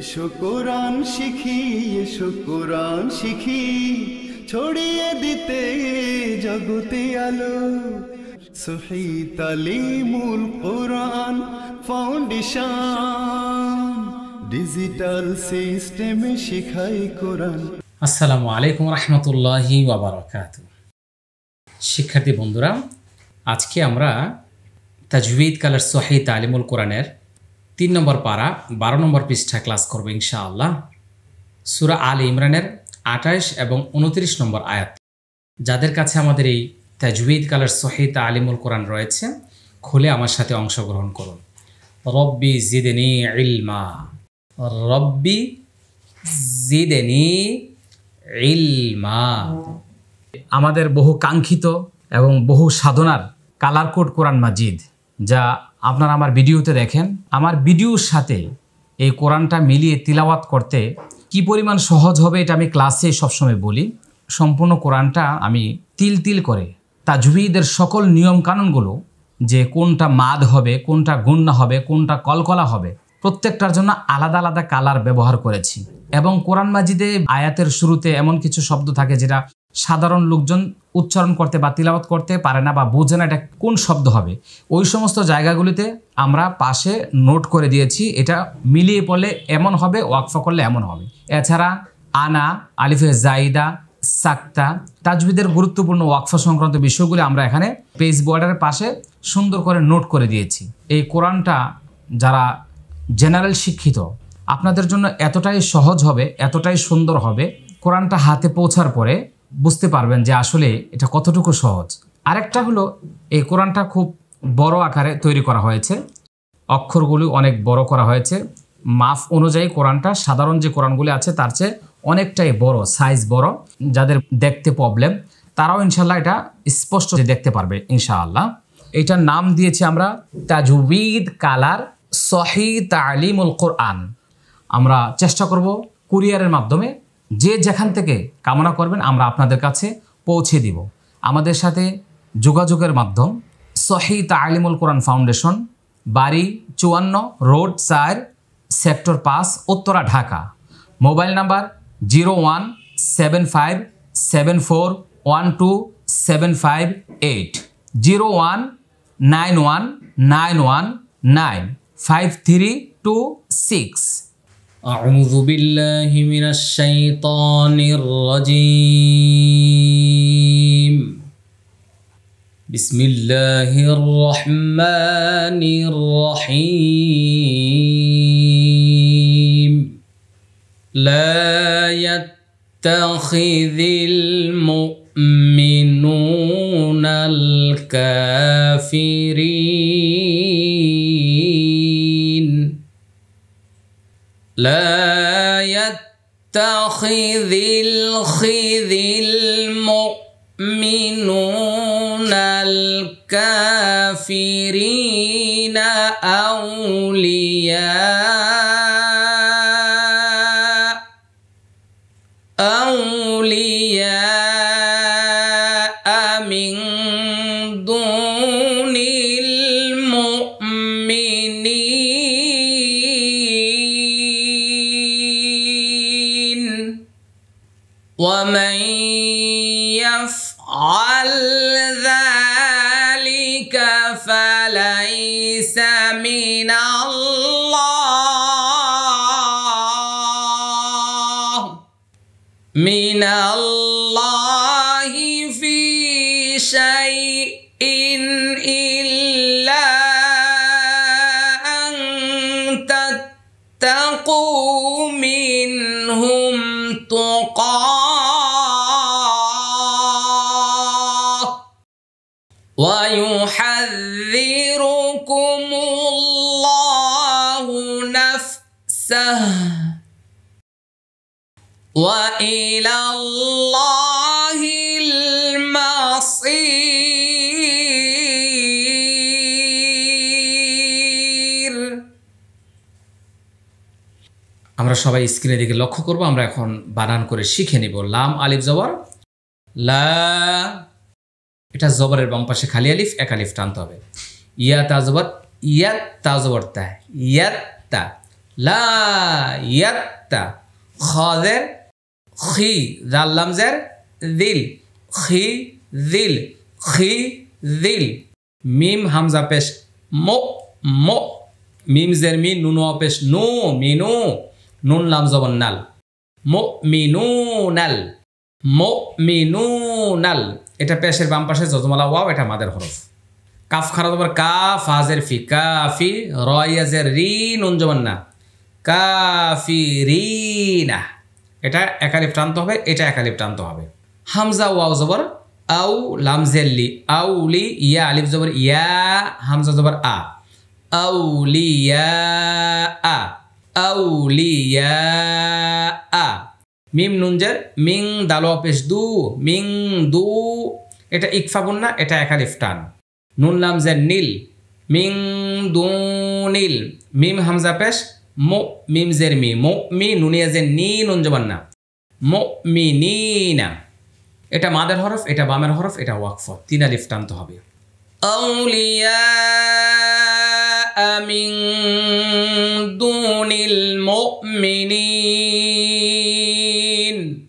এসো কোরআন শিখি এসো কোরআন শিখি ছড়িয়ে দিতে জগতে আলো সহি তালিমুল কোরআন ফাউন্ডেশন ডিজিটাল সিস্টেমে শিখাই কোরআন আসসালামু আলাইকুম ওয়া বারাকাতু শিক্ষার্থী বন্ধুরা আজকে আমরা তাজবিদ কালার সহি তালিমুল কোরআনের তিন নম্বর পারা বারো নম্বর পৃষ্ঠা ক্লাস করবো ইনশাআল্লাহ সুরা আল ইমরানের আঠাশ এবং উনত্রিশ নম্বর আয়াত যাদের কাছে আমাদের এই তাজবিদ কালের সহিত আলিমুল কোরআন রয়েছে খুলে আমার সাথে অংশগ্রহণ করুন রব্বি জিদেনি ইলমা রব্বি জিদেনি ইলমা আমাদের বহু কাঙ্ক্ষিত এবং বহু সাধনার কালার কোড কোরআন মাজিদ যা আপনারা আমার ভিডিওতে দেখেন আমার ভিডিওর সাথে এই কোরআনটা মিলিয়ে তিলাওয়াত করতে কি পরিমাণ সহজ হবে এটা আমি ক্লাসে সবসময় বলি সম্পূর্ণ কোরআনটা আমি তিল তিল করে তা তাজবিদের সকল নিয়ম কানুনগুলো যে কোনটা মাদ হবে কোনটা গুন্না হবে কোনটা কলকলা হবে প্রত্যেকটার জন্য আলাদা আলাদা কালার ব্যবহার করেছি এবং কোরআন মাজিদে আয়াতের শুরুতে এমন কিছু শব্দ থাকে যেটা সাধারণ লোকজন উচ্চারণ করতে বা তিলাবত করতে পারে না বা বোঝে না এটা কোন শব্দ হবে ওই সমস্ত জায়গাগুলিতে আমরা পাশে নোট করে দিয়েছি এটা মিলিয়ে পড়লে এমন হবে ওয়াকফা করলে এমন হবে এছাড়া আনা আলিফে জাইদা সাক্তা তাজবিদের গুরুত্বপূর্ণ ওয়াকফা সংক্রান্ত বিষয়গুলি আমরা এখানে পেজ বর্ডারের পাশে সুন্দর করে নোট করে দিয়েছি এই কোরআনটা যারা জেনারেল শিক্ষিত আপনাদের জন্য এতটাই সহজ হবে এতটাই সুন্দর হবে কোরআনটা হাতে পৌঁছার পরে বুঝতে পারবেন যে আসলে এটা কতটুকু সহজ আরেকটা হলো এই কোরআনটা খুব বড় আকারে তৈরি করা হয়েছে অক্ষরগুলি অনেক বড় করা হয়েছে মাফ অনুযায়ী কোরআনটা সাধারণ যে কোরআনগুলি আছে তার চেয়ে অনেকটাই বড় সাইজ বড় যাদের দেখতে প্রবলেম তারাও ইনশাল্লাহ এটা স্পষ্ট দেখতে পারবে ইনশাআল্লাহ এটার নাম দিয়েছি আমরা তাজুবিদ কালার সহি তালিমুল কোরআন আমরা চেষ্টা করব কুরিয়ারের মাধ্যমে যে যেখান থেকে কামনা করবেন আমরা আপনাদের কাছে পৌঁছে দিব আমাদের সাথে যোগাযোগের মাধ্যম শহীদ তালিমুল কোরআন ফাউন্ডেশন বাড়ি চুয়ান্ন রোড চার সেক্টর পাঁচ Uttara Dhaka mobile number zero one seven five seven four one two seven five eight zero one nine one nine one nine five three two six أعوذ بالله من الشيطان الرجيم بسم الله الرحمن الرحيم لا يتخذ المؤمنون الكافرين لا يتخذ الخذ المؤمنون الكافرين أولياء شيء إلا أن تتقوا منهم تقاة ويحذركم الله نفسه وإلى الله আমরা সবাই স্ক্রিনে দিকে লক্ষ্য করব আমরা এখন বানান করে শিখে নিব লাম আলিফ জবর লা এটা জবরের বাম পাশে খালি আলিফ এক আলিফ টানতে হবে ইয়া তাজবর ইয়া তাজবর তা তা ইয়াত্তা লা ইয়াত্তা খদের খি জাল লামজের দিল খি দিল খি দিল মিম হামজা পেশ মো মো মিম জের মি নুনো পেশ নু মিনু নুন লাম জবন নাল মো মিনু নাল মো মিনু নাল এটা পেশের বাম পাশে যজমালা ওয়াও এটা মাদের হরফ কাফ খারাপ তোমার কাফ হাজের ফি কাফি রয়াজের রি নুন জবন না কাফি রি না এটা একালিপ টান্ত হবে এটা একালিপ টান্ত হবে হামজা ওয়াও জবর আউ লামজেল্লি আউলি ইয়া আলিফ জবর ইয়া হামজা জবর আ আউলিয়া আ আউলিয়া মিম নুনজার মিং দাল অপেশ দু মিং দু এটা ইকফাবুন না এটা একা লিফটান নুন জেন নীল মিং দু নীল মিম হামজা পেশ মো মিম জের মি মো মি নুনিয়াজের নি নুন জবান না মো মি নি না এটা মাদের হরফ এটা বামের হরফ এটা ওয়াকফ তিনা লিফটান তো হবে আউলিয়া من دون المؤمنين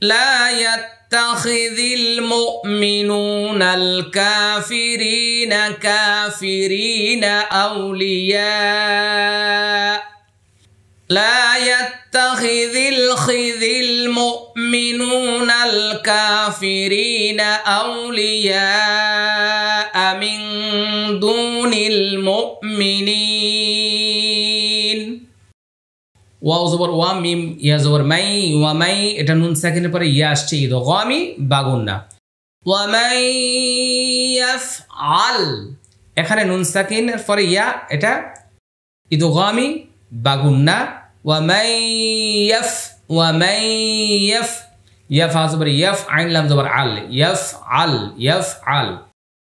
لا يتخذ المؤمنون الكافرين كافرين أولياء لا يتخذ الخذ المؤمنون الكافرين أولياء من دون المؤمنين ওয়া জবর ওয়া মিম ইয়া জবর মাই ওয়া মাই এটা নুন সেকেন্ডের পরে ইয়া আসছে ঈদ গামি বাগুন না ওয়া মাই আল এখানে নুন সাকিনের পরে ইয়া এটা ঈদ গামি বাগুন না ওয়া মাই ইয়াফ ওয়া মাই ইয়াফ ইয়াফ আজবর ইয়াফ আইন লাম জবর আল ইয়াফ আল ইয়াফ আল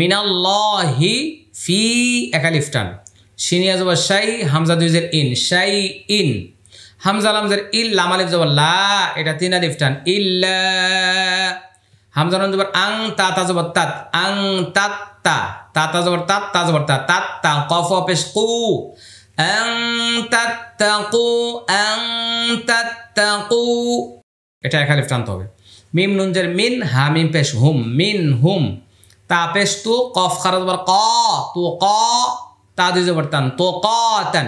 মিনাল্লাহি ফি একালিফটান সিনিয়া জবর শাই হামজা দুইজের ইন শাই ইন হামজা লামজের ইল লাম আলিফ জবর লা এটা তিন আলিফটান ইল হামজা লাম জবর আং তা তা জবর তাত আং তাত তা তা তা জবর তাত তা জবর তা তাত তা কফ অপেশ কু আং তাত তা কু আং তাত তা কু এটা একালিফটান আলিফ হবে মিম নুনজের মিন হামিম পেশ হুম মিন হুম তা পেশ তু কফ খারাজ বর ক তো ক তা দিয়ে বর্তান তো কতান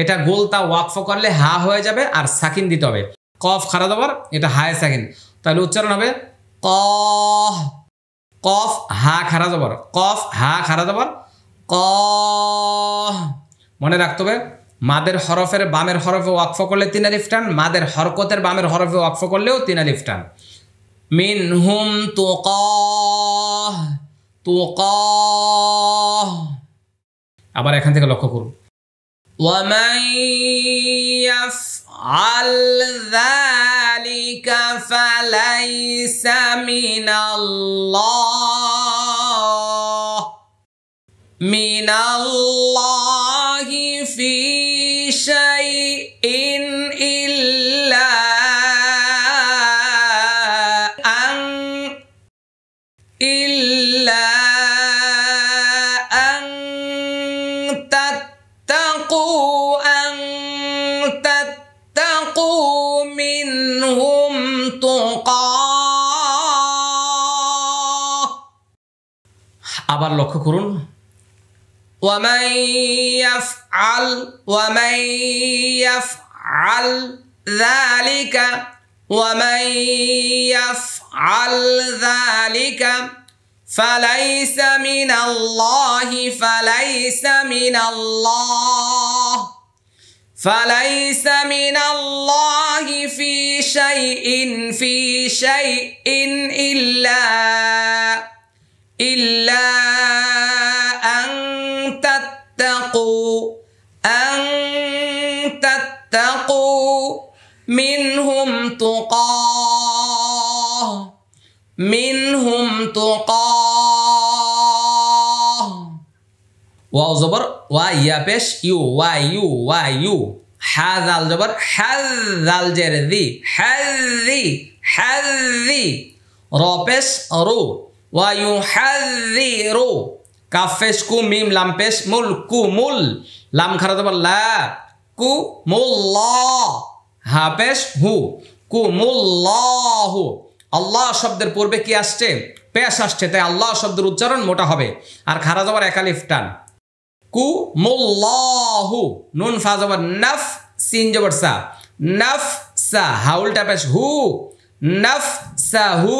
এটা গোল তা ওয়াকফ করলে হা হয়ে যাবে আর সাকিন দিতে হবে কফ খারা দেবার এটা হায় সাকিন তাহলে উচ্চারণ হবে ক কফ হা খারা দেবার কফ হা খারা দেবার ক মনে রাখতে হবে মাদের হরফের বামের হরফে ওয়াকফ করলে তিন আলিফ টান মাদের হরকতের বামের হরফে ওয়াকফ করলেও তিন আলিফ টান মিন হুম তো ক তুকাহ আবার এখান থেকে লক্ষ্য করুন ومن يفعل ذلك فليس من الله من الله في شيء আবার লক্ষ্য করুন ومن يفعل ومن يفعل ذلك ومن يفعل ذلك فليس من الله فليس من الله فليس من الله في شيء في شيء إلا إلا تتقوا أن تتقوا منهم تقاه منهم تقاه واو زبر واي يا بيش يو واي يو واي يو هذا الجبر هذا الجردي حذي حذي رابس رو ويحذر কাফেস কু মিম লাম পেশ মুল কু মুল লাম খারা তোমার লা কু মুল ল হা পেশ হু কু মুল ল হু আল্লাহ শব্দের পূর্বে কি আসছে পেশ আসছে তাই আল্লাহ শব্দের উচ্চারণ মোটা হবে আর খারা যাবার একালিফ টান কু মুল্লাহু নুন ফা যাবার নফ সিন যাবার সা নফ সা টা পেস হু নফ সা হু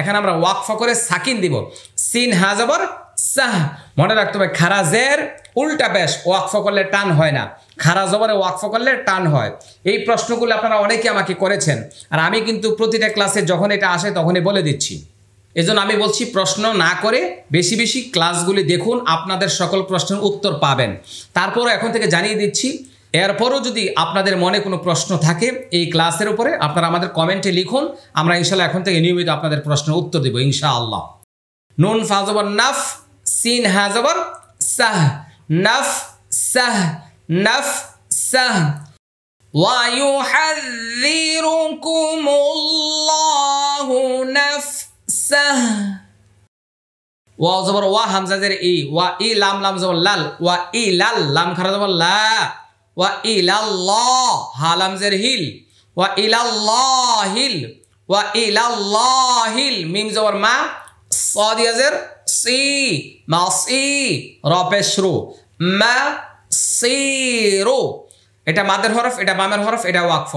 এখানে আমরা ওয়াকফা করে সাকিন দিব সিন হা যাবার সাহ আচ্ছা, মনে রাখতে হবে খারাজের উল্টা বেশ ওয়াকফ করলে টান হয় না খারা জবরে ওয়াকফ করলে টান হয় এই প্রশ্নগুলো আপনারা অনেকে আমাকে করেছেন আর আমি কিন্তু প্রতিটা ক্লাসে যখন এটা আসে তখনই বলে দিচ্ছি এজন্য আমি বলছি প্রশ্ন না করে বেশি বেশি ক্লাসগুলি দেখুন আপনাদের সকল প্রশ্নের উত্তর পাবেন তারপরও এখন থেকে জানিয়ে দিচ্ছি এরপরও যদি আপনাদের মনে কোনো প্রশ্ন থাকে এই ক্লাসের উপরে আপনারা আমাদের কমেন্টে লিখুন আমরা ইনশাল্লাহ এখন থেকে নিয়মিত আপনাদের প্রশ্নের উত্তর দেবো ইনশাআল্লাহ নুন ফাজবান নাফ سين هذا بر سه نف سه نف سه ويحذركم الله نفسه واو زبر وا همزه زير اي وا اي لام لام زبر لال وا اي لال لام خرا زبر لا وا الى الله ها لام زير هيل وا الى الله هيل وا الى الله هيل ميم زبر ما صاد يزر صي مصي র পেশ রু মা সিরু এটা মাদের হরফ এটা বামের হরফ এটা ওয়াকফ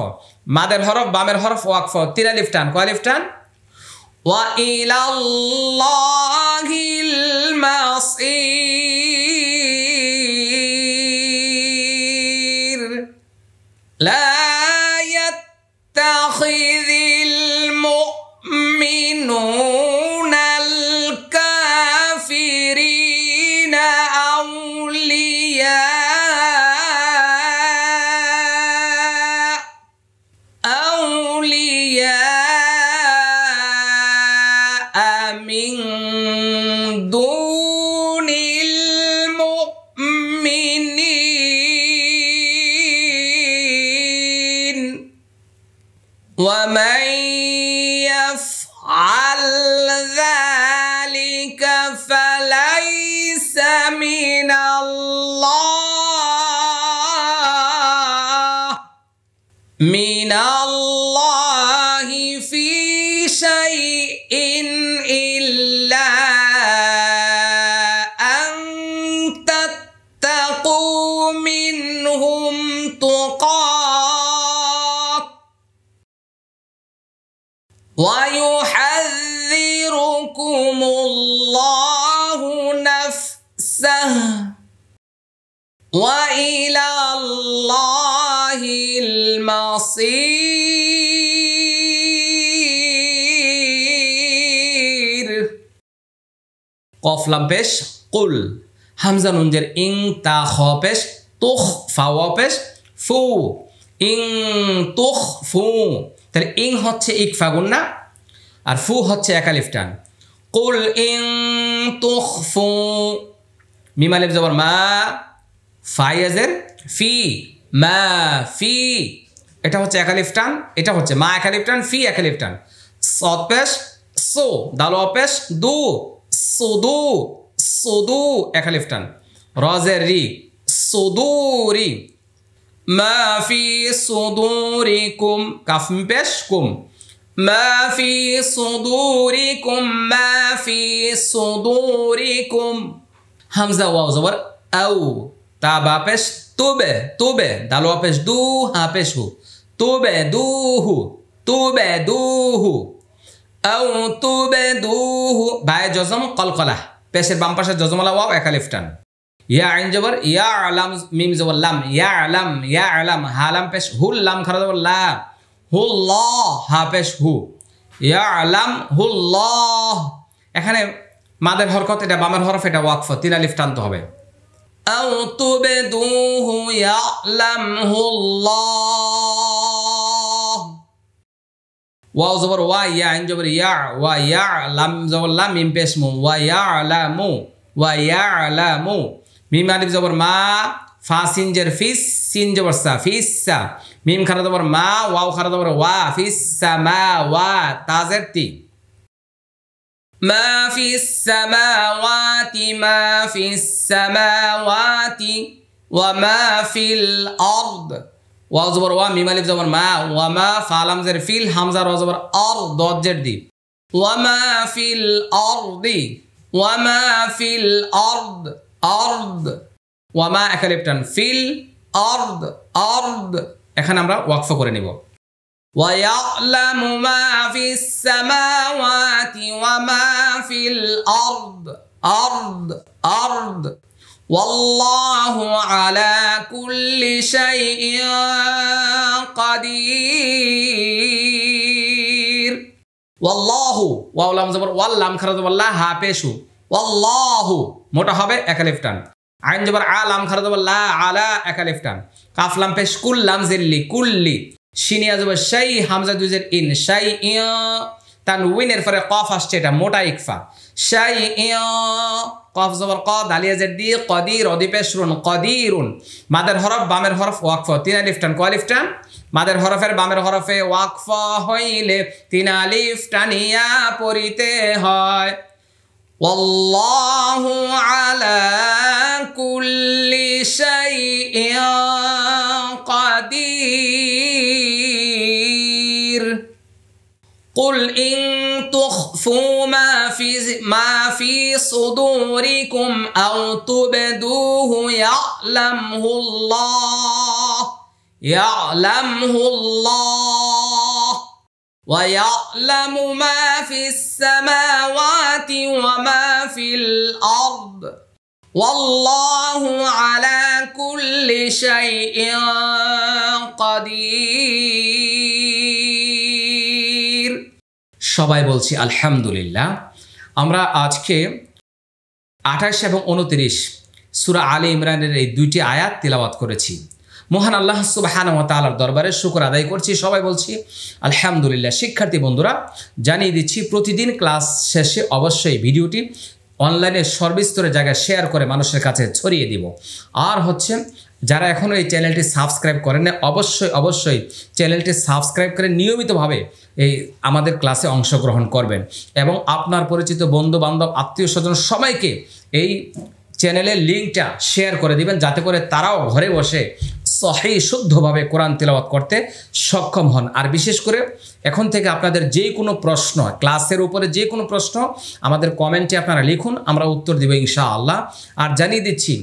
মাদের হরফ বামের হরফ ওয়াকফ লিফ টান লিফ টান ওয়া ইলাল্লাহিল মাসির লা ইয়াত্তাখিযু من الله في شيء إلا أن تتقوا منهم تقاة ويحذركم الله نفسه وإلى কফ লাম পেশ কুল হামজা নুনজের ইং তা খ পেশ তুখ ফাওয়া পেশ ফু ইং তুখ ফু তাহলে ইং হচ্ছে ইক ফাগুন না আর ফু হচ্ছে একালিফ টান কুল ইং তুখ ফু মিমালিফ জবর মা ফাইজের ফি মা ফি এটা হচ্ছে একালিফ টান এটা হচ্ছে মা একালিফ টান ফি একালিফ টান পেশ সো দালো পেশ দু সোদো সোদো একা লেফট হ্যান্ড রজের রি রি মাফি সোদোরি কুম কাফ পেশ কুম মাফি সোদোরি কুম মাফি সোদোরি কুম হামজা ওয়াও জবর আউ তা বাপেশ তোবে তুবে দালো আপেশ দু হাপেশ হু তুবে দু হু তুবে দু হু ভাই জজম কলকলা পেশের বাম পাশে জজমলা ওয়াও একালিফ টান ইয়া আইন জবর ইয়া আলাম মিম জবর লাম ইয়া আলাম ইয়া আলাম হালাম পেশ হুল লাম খারা জবর লা হুল ল হা পেশ হু ইয়া আলাম হুল ল এখানে মাদের হরকত এটা বামের হরফ এটা ওয়াকফ তিন আলিফ টানতে হবে আউ তুবে দুহু ল واو زبر واي يا عين جبر يا ويع لام زبر لام ميم باسمه ويعلم ويعلم ميم الف زبر ما فاسنجر سينجر فيس سين جبر سا فيس سا ميم خرد زبر ما واو خرد زبر وا في السماوات تازرتي ما في السماوات ما في السماوات وما في الأرض ওয়াজবর ওয়া মিম আলিফ জবর মা ওয়া মা ফা জের ফিল হামজা র আর দত জের দি ওয়া মা ফিল আরদি ওয়া মা ফিল আরদ আরদ ওয়া মা একালিপটান ফিল আরদ আরদ এখানে আমরা ওয়াকফ করে নিব ويعلم ما في السماوات وما في الأرض أرض أرض والله على كل شيء قدير والله ওয়াও লাম জবর ওয়াল লাম খারাজ ওয়াল্লাহ হা পেশু والله মোটা হবে একালিফ টান আইন জবর আ লাম খারাজ ওয়াল্লাহ আলা একালিফ টান কাফ লাম পেশ কুল লাম জিল্লি কুল্লি সিনিয়া জবর শাই হামজা দুজের ইন শাই ইয়া তানউইনের পরে কফ আসছে এটা মোটা ইকফা শাই ইয়া কফ জবর ক দালিয়া জেড দি কদির অদিপেশ রুন কদিরুন মাদের হরফ বামের হরফ ওয়াকফ তিন আলিফ টান টান মাদের হরফের বামের হরফে ওয়াকফ হইলে তিন আলিফ টানিয়া পড়িতে হয় والله على كل شيء قدير قل إن تخفوا ما في ما في صدوركم أو تبدوه يعلمه الله يعلمه الله ويعلم ما في السماوات وما في الأرض والله على كل شيء قدير সবাই বলছি আলহামদুলিল্লাহ আমরা আজকে আঠাশ এবং উনতিরিশ সুরা আলে ইমরানের এই দুইটি আয়াত তেলাওয়াত করেছি মহান আল্লাহ তালার দরবারে শুকর আদায় করছি সবাই বলছি আলহামদুলিল্লাহ শিক্ষার্থী বন্ধুরা জানিয়ে দিচ্ছি প্রতিদিন ক্লাস শেষে অবশ্যই ভিডিওটি অনলাইনে সর্বস্তরে জায়গায় শেয়ার করে মানুষের কাছে ছড়িয়ে দিব আর হচ্ছে যারা এখনও এই চ্যানেলটি সাবস্ক্রাইব করেন না অবশ্যই অবশ্যই চ্যানেলটি সাবস্ক্রাইব করে নিয়মিতভাবে এই আমাদের ক্লাসে অংশগ্রহণ করবেন এবং আপনার পরিচিত বন্ধু বান্ধব আত্মীয় স্বজন সবাইকে এই চ্যানেলের লিঙ্কটা শেয়ার করে দিবেন যাতে করে তারাও ঘরে বসে সহি শুদ্ধভাবে কোরআন তেলাওয়াত করতে সক্ষম হন আর বিশেষ করে এখন থেকে আপনাদের যে কোনো প্রশ্ন ক্লাসের উপরে যে কোনো প্রশ্ন আমাদের কমেন্টে আপনারা লিখুন আমরা উত্তর দেব ইনশা আল্লাহ আর জানিয়ে দিচ্ছি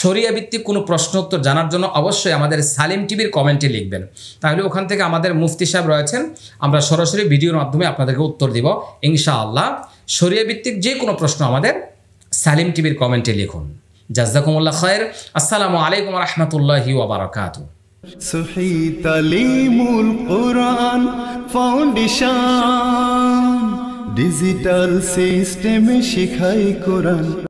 সরিয়া ভিত্তিক কোনো প্রশ্ন উত্তর জানার জন্য অবশ্যই আমাদের সালিম টিভির কমেন্টে লিখবেন তাহলে ওখান থেকে আমাদের মুফতি সাহেব রয়েছেন আমরা সরাসরি ভিডিওর মাধ্যমে আপনাদেরকে উত্তর দিব ইনশাআল্লাহ সরিয়া ভিত্তিক যে কোনো প্রশ্ন আমাদের সালিম টিভির কমেন্টে লিখুন জাজাকুমুল্লা খয়ের আসসালামু আলাইকুম রহমতুল্লাহি ওবরাকাতু ফাউন্ডেশন ডিজিটাল সিস্টেমে শেখাই কোরআন